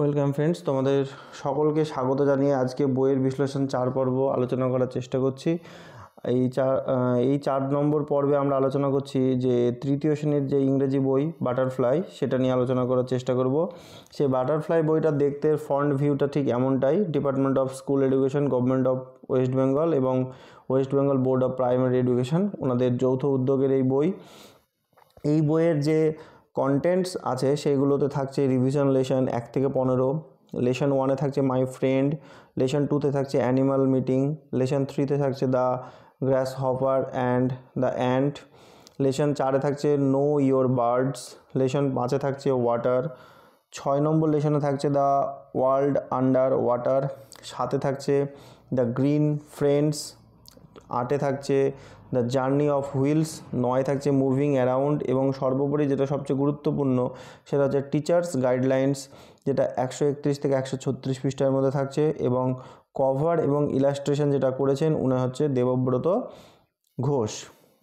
welcome friends তোমাদের সকলকে স্বাগত জানিয়ে আজকে বইয়ের বিশ্লেষণ চার পর্ব আলোচনা করার চেষ্টা করছি এই চার এই চার নম্বর পর্বে আমরা আলোচনা করছি যে তৃতীয় শ্রেণীর যে ইংরেজি বই বাটারফ্লাই সেটা নিয়ে আলোচনা করার চেষ্টা করব সে বাটারফ্লাই বইটা দেখতে ফ্রন্ট ভিউটা ঠিক এমনটাই department of school education government of West Bengal এবং West Bengal board of primary education ওনাদের যৌথ উদ্যোগের এই বই এই বইয়ের যে কন্টেন্টস আছে সেইগুলোতে থাকছে রিভিশন লেশন এক থেকে পনেরো লেশন ওয়ানে থাকছে মাই ফ্রেন্ড লেশন টুতে থাকছে অ্যানিমাল মিটিং লেশন থ্রিতে থাকছে the grasshopper and the ant lesson চারে থাকছে নো ইয়োর বার্ডস লেশন পাঁচে থাকছে ওয়াটার ছয় নম্বর লেশনে থাকছে দ্য ওয়ার্ল্ড আন্ডার ওয়াটার সাথে থাকছে দ্য গ্রিন ফ্রেন্ডস আটে থাকছে দ্য জার্নি অফ হুইলস নয় থাকছে মুভিং অ্যারাউন্ড এবং সর্বোপরি যেটা সবচেয়ে গুরুত্বপূর্ণ সেটা হচ্ছে টিচার্স গাইডলাইন্স যেটা একশো একত্রিশ থেকে একশো ছত্রিশ পৃষ্ঠার মধ্যে থাকছে এবং কভার এবং ইলাস্ট্রেশন যেটা করেছেন উনি হচ্ছে দেবব্রত ঘোষ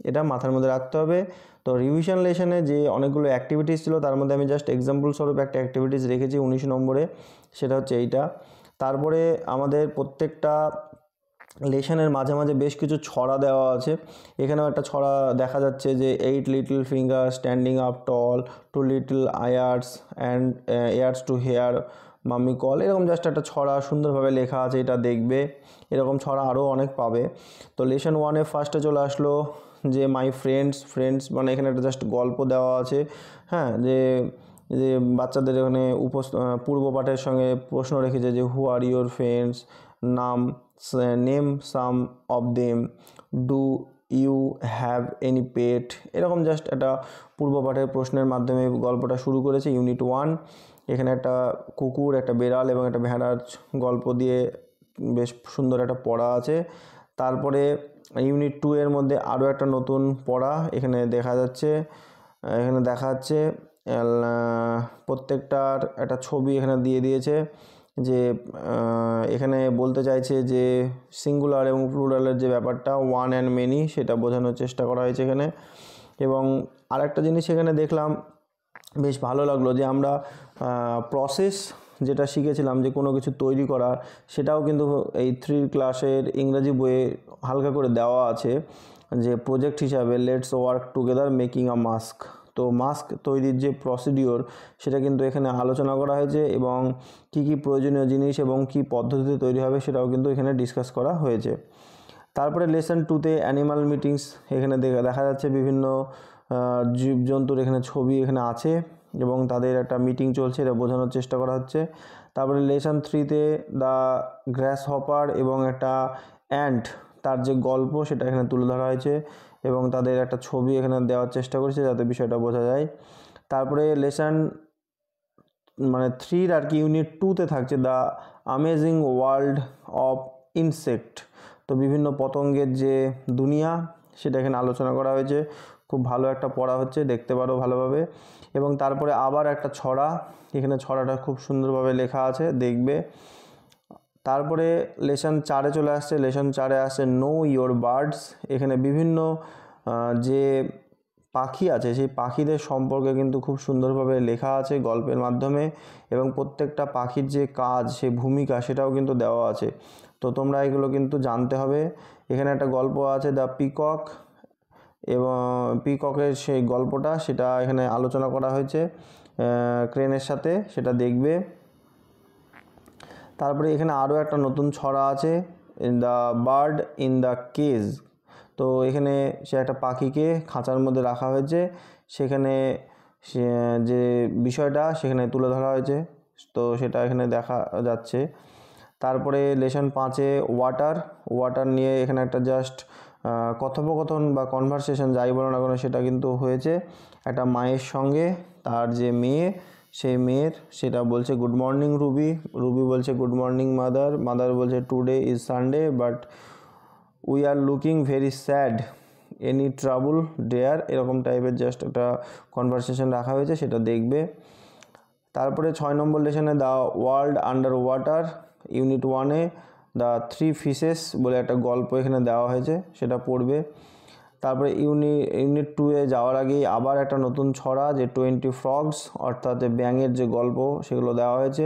এটা মাথার মধ্যে রাখতে হবে তো রিভিশন লেশনে যে অনেকগুলো অ্যাক্টিভিটিস ছিল তার মধ্যে আমি জাস্ট এক্সাম্পল স্বরূপ একটা অ্যাক্টিভিটিস রেখেছি উনিশ নম্বরে সেটা হচ্ছে এইটা তারপরে আমাদের প্রত্যেকটা লেশনের মাঝে মাঝে বেশ কিছু ছড়া দেওয়া আছে এখানেও একটা ছড়া দেখা যাচ্ছে যে eight little finger standing up tall two little ears and ears to hear mummy call এরকম জাস্ট একটা ছড়া সুন্দরভাবে লেখা আছে এটা দেখবে এরকম ছড়া আরও অনেক পাবে তো লেশন ওয়ানে ফার্স্টে চলে আসলো যে মাই ফ্রেন্ডস ফ্রেন্ডস মানে এখানে একটা জাস্ট গল্প দেওয়া আছে হ্যাঁ যে যে বাচ্চাদের এখানে উপস্থ পূর্ব পাঠের সঙ্গে প্রশ্ন রেখেছে যে who are your friends name name some of them do you have any pet এরকম জাস্ট একটা পূর্বপাঠের প্রশ্নের মাধ্যমে গল্পটা শুরু করেছে ইউনিট ওয়ান এখানে একটা কুকুর একটা বেড়াল এবং একটা ভেড়ার গল্প দিয়ে বেশ সুন্দর একটা পড়া আছে তারপরে ইউনিট টু এর মধ্যে আরও একটা নতুন পড়া এখানে দেখা যাচ্ছে এখানে দেখা যাচ্ছে প্রত্যেকটার একটা ছবি এখানে দিয়ে দিয়েছে যে এখানে বলতে চাইছে যে সিঙ্গুলার এবং প্লুরালের যে ব্যাপারটা ওয়ান অ্যান্ড মেনি সেটা বোঝানোর চেষ্টা করা হয়েছে এখানে এবং আরেকটা জিনিস এখানে দেখলাম বেশ ভালো লাগলো যে আমরা প্রসেস যেটা শিখেছিলাম যে কোনো কিছু তৈরি করা সেটাও কিন্তু এই থ্রি ক্লাসের ইংরাজি বইয়ে হালকা করে দেওয়া আছে যে প্রজেক্ট হিসাবে let's work together making a mask তো মাস্ক তৈরির যে প্রসিডিওর সেটা কিন্তু এখানে আলোচনা করা হয়েছে এবং কি কি প্রয়োজনীয় জিনিস এবং কি পদ্ধতিতে তৈরি হবে সেটাও কিন্তু এখানে ডিসকাস করা হয়েছে তারপরে লেসন টুতে অ্যানিমাল মিটিংস এখানে দেখা যাচ্ছে বিভিন্ন জীবজন্তুর এখানে ছবি এখানে আছে এবং তাদের একটা মিটিং চলছে এটা বোঝানোর চেষ্টা করা হচ্ছে তারপরে লেসন থ্রিতে দ্য গ্র্যাস হপার এবং একটা অ্যান্ট তার যে গল্প সেটা এখানে তুলে ধরা হয়েছে এবং তাদের একটা ছবি এখানে দেওয়ার চেষ্টা করছে যাতে বিষয়টা বোঝা যায় তারপরে লেসন মানে থ্রির আর কি ইউনিট টুতে থাকছে the amazing world of insect তো বিভিন্ন পতঙ্গের যে দুনিয়া সেটা এখানে আলোচনা করা হয়েছে খুব ভালো একটা পড়া হচ্ছে দেখতে পারো ভালোভাবে এবং তারপরে আবার একটা ছড়া এখানে ছড়াটা খুব সুন্দরভাবে লেখা আছে দেখবে তারপরে লেসন চারে চলে আসছে লেসন চারে আসছে নো ইয়োর বার্ডস এখানে বিভিন্ন যে পাখি আছে সেই পাখিদের সম্পর্কে কিন্তু খুব সুন্দরভাবে লেখা আছে গল্পের মাধ্যমে এবং প্রত্যেকটা পাখির যে কাজ সে ভূমিকা সেটাও কিন্তু দেওয়া আছে তো তোমরা এগুলো কিন্তু জানতে হবে এখানে একটা গল্প আছে দ্য পিকক এবং পিককের সেই গল্পটা সেটা এখানে আলোচনা করা হয়েছে ক্রেনের সাথে সেটা দেখবে তারপরে এখানে আরও একটা নতুন ছড়া আছে in the bird in the cage তো এখানে সে একটা পাখিকে খাঁচার মধ্যে রাখা হয়েছে সেখানে যে বিষয়টা সেখানে তুলে ধরা হয়েছে তো সেটা এখানে দেখা যাচ্ছে তারপরে লেসন পাঁচে ওয়াটার ওয়াটার নিয়ে এখানে একটা জাস্ট কথোপকথন বা কনভারসেশন যাই বলো না কেন সেটা কিন্তু হয়েছে একটা মায়ের সঙ্গে তার যে মেয়ে সেই মেয়ের সেটা বলছে গুড মর্নিং রুবি রুবি বলছে গুড মর্নিং মাদার মাদার বলছে today is Sunday but we are looking very sad any trouble there এরকম টাইপের জাস্ট একটা কনভারসেশন রাখা হয়েছে সেটা দেখবে তারপরে ছয় নম্বর লেশনে the world under water unit ওয়ানে দ্য থ্রি ফিসেস বলে একটা গল্প এখানে দেওয়া হয়েছে সেটা পড়বে তারপরে ইউনি ইউনিট টুয়ে যাওয়ার আগেই আবার একটা নতুন ছড়া যে টোয়েন্টি ফ্রগস অর্থাৎ ব্যাঙের যে গল্প সেগুলো দেওয়া হয়েছে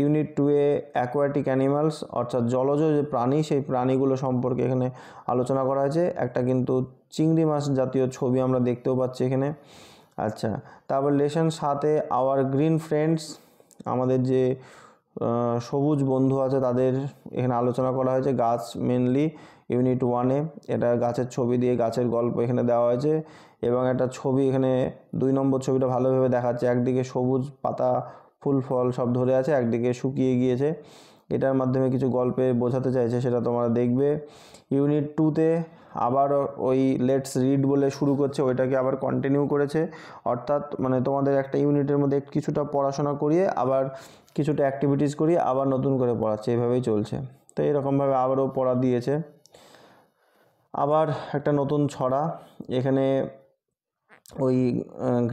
ইউনিট টুয়ে অ্যাকোয়াটিক অ্যানিমালস অর্থাৎ জলজ যে প্রাণী সেই প্রাণীগুলো সম্পর্কে এখানে আলোচনা করা হয়েছে একটা কিন্তু চিংড়ি মাছ জাতীয় ছবি আমরা দেখতেও পাচ্ছি এখানে আচ্ছা তারপর লেসন সাথে আওয়ার গ্রিন ফ্রেন্ডস আমাদের যে সবুজ বন্ধু আছে তাদের এখানে আলোচনা করা হয়েছে গাছ মেনলি ইউনিট ওয়ানে এটা গাছের ছবি দিয়ে গাছের গল্প এখানে দেওয়া হয়েছে এবং একটা ছবি এখানে দুই নম্বর ছবিটা ভালোভাবে দেখাচ্ছে একদিকে সবুজ পাতা ফুল ফল সব ধরে আছে একদিকে শুকিয়ে গিয়েছে এটার মাধ্যমে কিছু গল্পে বোঝাতে চাইছে সেটা তোমরা দেখবে ইউনিট টুতে আবার ওই লেটস রিড বলে শুরু করছে ওইটাকে আবার কন্টিনিউ করেছে অর্থাৎ মানে তোমাদের একটা ইউনিটের মধ্যে কিছুটা পড়াশোনা করিয়ে আবার কিছুটা অ্যাক্টিভিটিস করি আবার নতুন করে পড়াচ্ছে এইভাবেই চলছে তো এরকমভাবে আবারও পড়া দিয়েছে আবার একটা নতুন ছড়া এখানে ওই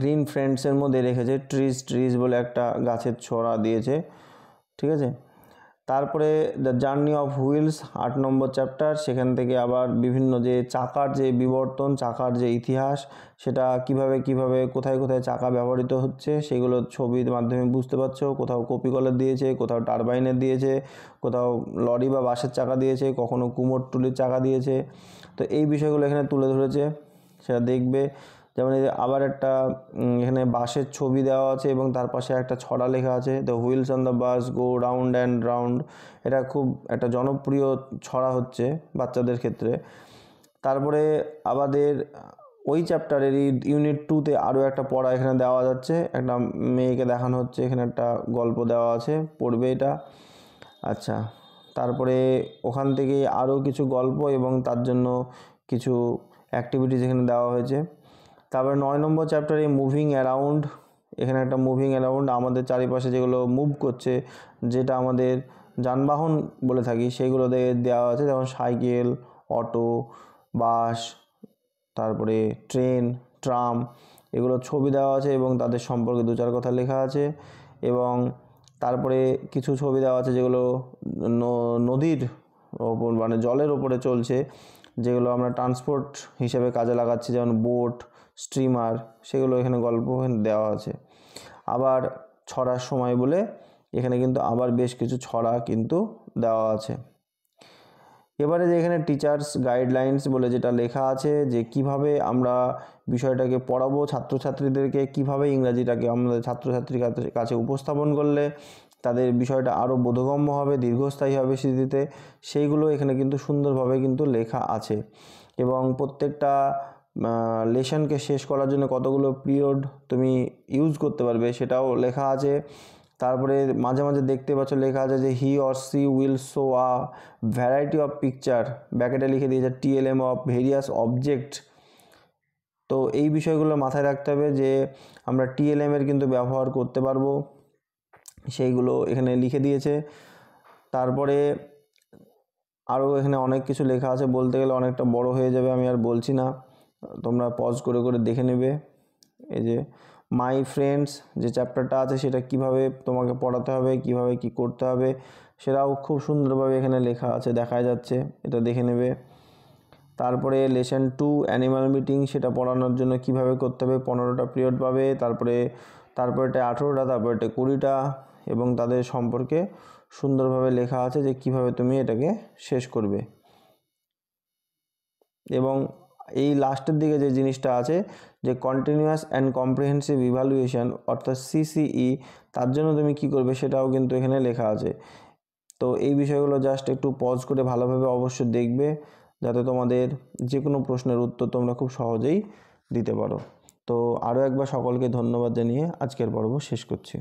গ্রিন ফ্রেন্ডসের মধ্যে রেখেছে ট্রিজ ট্রিজ বলে একটা গাছের ছড়া দিয়েছে ঠিক আছে তারপরে দ্য জার্নি অফ হুইলস আট নম্বর চ্যাপ্টার সেখান থেকে আবার বিভিন্ন যে চাকার যে বিবর্তন চাকার যে ইতিহাস সেটা কিভাবে কিভাবে কোথায় কোথায় চাকা ব্যবহৃত হচ্ছে সেগুলো ছবির মাধ্যমে বুঝতে পারছো কোথাও কপিকলের দিয়েছে কোথাও টারবাইনের দিয়েছে কোথাও লরি বা বাসের চাকা দিয়েছে কখনো কুমোর টুলির চাকা দিয়েছে তো এই বিষয়গুলো এখানে তুলে ধরেছে সেটা দেখবে যেমন এই আবার একটা এখানে বাসের ছবি দেওয়া আছে এবং তার পাশে একটা ছড়া লেখা আছে the wheels on the bus go round and round এটা খুব একটা জনপ্রিয় ছড়া হচ্ছে বাচ্চাদের ক্ষেত্রে তারপরে আমাদের ওই চ্যাপ্টারেরই ইউনিট টুতে আরও একটা পড়া এখানে দেওয়া যাচ্ছে একটা মেয়েকে দেখানো হচ্ছে এখানে একটা গল্প দেওয়া আছে পড়বে এটা আচ্ছা তারপরে ওখান থেকে আরও কিছু গল্প এবং তার জন্য কিছু অ্যাক্টিভিটিস এখানে দেওয়া হয়েছে তারপরে নয় নম্বর চ্যাপ্টারে মুভিং অ্যারাউন্ড এখানে একটা মুভিং অ্যারাউন্ড আমাদের চারিপাশে যেগুলো মুভ করছে যেটা আমাদের যানবাহন বলে থাকি সেগুলো দেওয়া আছে যেমন সাইকেল অটো বাস তারপরে ট্রেন ট্রাম এগুলোর ছবি দেওয়া আছে এবং তাদের সম্পর্কে দু চার কথা লেখা আছে এবং তারপরে কিছু ছবি দেওয়া আছে যেগুলো নদীর ওপর মানে জলের ওপরে চলছে যেগুলো আমরা ট্রান্সপোর্ট হিসেবে কাজে লাগাচ্ছি যেমন বোট স্ট্রিমার সেগুলো এখানে গল্প দেওয়া আছে আবার ছড়ার সময় বলে এখানে কিন্তু আবার বেশ কিছু ছড়া কিন্তু দেওয়া আছে এবারে যে এখানে টিচার্স গাইডলাইন্স বলে যেটা লেখা আছে যে কিভাবে আমরা বিষয়টাকে পড়াবো ছাত্রছাত্রীদেরকে কিভাবে ইংরাজিটাকে আমাদের ছাত্রছাত্রীর কাছে উপস্থাপন করলে তাদের বিষয়টা আরও বোধগম্য হবে দীর্ঘস্থায়ী হবে স্মৃতিতে সেইগুলো এখানে কিন্তু সুন্দরভাবে কিন্তু লেখা আছে এবং প্রত্যেকটা লেশনকে শেষ করার জন্য কতগুলো পিরিয়ড তুমি ইউজ করতে পারবে সেটাও লেখা আছে তারপরে মাঝে মাঝে দেখতে পাচ্ছ লেখা আছে যে he or she will show a variety of picture ব্যাকেটে লিখে দিয়েছে টিএলএম অফ ভেরিয়াস অবজেক্ট তো এই বিষয়গুলো মাথায় রাখতে হবে যে আমরা টিএলএমের কিন্তু ব্যবহার করতে পারবো সেইগুলো এখানে লিখে দিয়েছে তারপরে আরও এখানে অনেক কিছু লেখা আছে বলতে গেলে অনেকটা বড় হয়ে যাবে আমি আর বলছি না তোমরা পজ করে করে দেখে নেবে এই যে মাই ফ্রেন্ডস যে চ্যাপ্টারটা আছে সেটা কিভাবে তোমাকে পড়াতে হবে কিভাবে কি করতে হবে সেটাও খুব সুন্দরভাবে এখানে লেখা আছে দেখা যাচ্ছে এটা দেখে নেবে তারপরে লেসন টু অ্যানিমাল মিটিং সেটা পড়ানোর জন্য কিভাবে করতে হবে পনেরোটা পিরিয়ড পাবে তারপরে তারপরেটা আঠেরোটা এটা কুড়িটা এবং তাদের সম্পর্কে সুন্দরভাবে লেখা আছে যে কিভাবে তুমি এটাকে শেষ করবে এবং এই লাস্টের দিকে যে জিনিসটা আছে যে কন্টিনিউয়াস অ্যান্ড কম্প্রিহেন্সিভ ইভ্যালুয়েশান অর্থাৎ সিসিই e, তার জন্য তুমি কি করবে সেটাও কিন্তু এখানে লেখা আছে তো এই বিষয়গুলো জাস্ট একটু পজ করে ভালোভাবে অবশ্য দেখবে যাতে তোমাদের যে কোনো প্রশ্নের উত্তর তোমরা খুব সহজেই দিতে পারো তো আরও একবার সকলকে ধন্যবাদ জানিয়ে আজকের পর্ব শেষ করছি